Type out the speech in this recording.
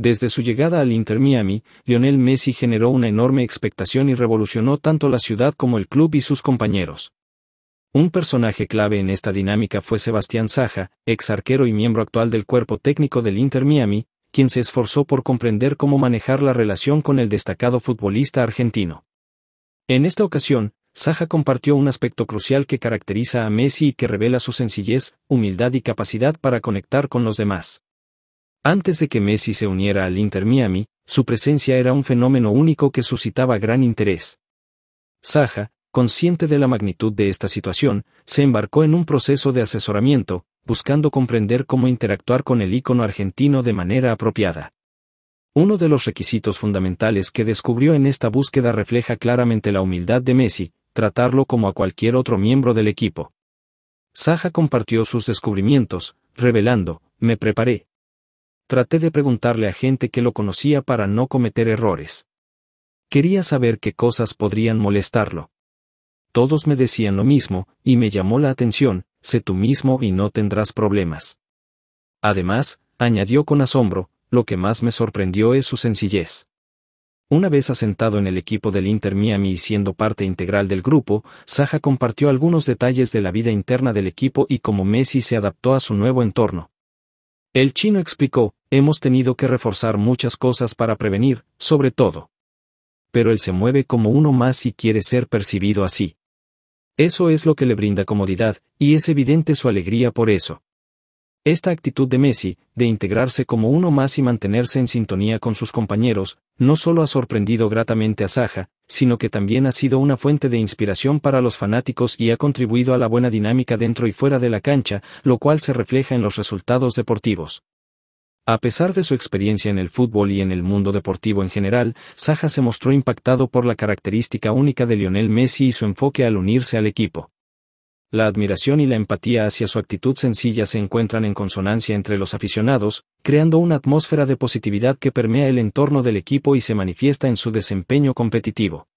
Desde su llegada al Inter Miami, Lionel Messi generó una enorme expectación y revolucionó tanto la ciudad como el club y sus compañeros. Un personaje clave en esta dinámica fue Sebastián Saja, ex arquero y miembro actual del cuerpo técnico del Inter Miami, quien se esforzó por comprender cómo manejar la relación con el destacado futbolista argentino. En esta ocasión, Saja compartió un aspecto crucial que caracteriza a Messi y que revela su sencillez, humildad y capacidad para conectar con los demás. Antes de que Messi se uniera al Inter Miami, su presencia era un fenómeno único que suscitaba gran interés. Saja, consciente de la magnitud de esta situación, se embarcó en un proceso de asesoramiento, buscando comprender cómo interactuar con el ícono argentino de manera apropiada. Uno de los requisitos fundamentales que descubrió en esta búsqueda refleja claramente la humildad de Messi, tratarlo como a cualquier otro miembro del equipo. Saja compartió sus descubrimientos, revelando, me preparé, traté de preguntarle a gente que lo conocía para no cometer errores. Quería saber qué cosas podrían molestarlo. Todos me decían lo mismo, y me llamó la atención, sé tú mismo y no tendrás problemas. Además, añadió con asombro, lo que más me sorprendió es su sencillez. Una vez asentado en el equipo del Inter Miami y siendo parte integral del grupo, Saja compartió algunos detalles de la vida interna del equipo y cómo Messi se adaptó a su nuevo entorno. El chino explicó, Hemos tenido que reforzar muchas cosas para prevenir, sobre todo. Pero él se mueve como uno más y quiere ser percibido así. Eso es lo que le brinda comodidad, y es evidente su alegría por eso. Esta actitud de Messi, de integrarse como uno más y mantenerse en sintonía con sus compañeros, no solo ha sorprendido gratamente a Saja, sino que también ha sido una fuente de inspiración para los fanáticos y ha contribuido a la buena dinámica dentro y fuera de la cancha, lo cual se refleja en los resultados deportivos. A pesar de su experiencia en el fútbol y en el mundo deportivo en general, Saja se mostró impactado por la característica única de Lionel Messi y su enfoque al unirse al equipo. La admiración y la empatía hacia su actitud sencilla se encuentran en consonancia entre los aficionados, creando una atmósfera de positividad que permea el entorno del equipo y se manifiesta en su desempeño competitivo.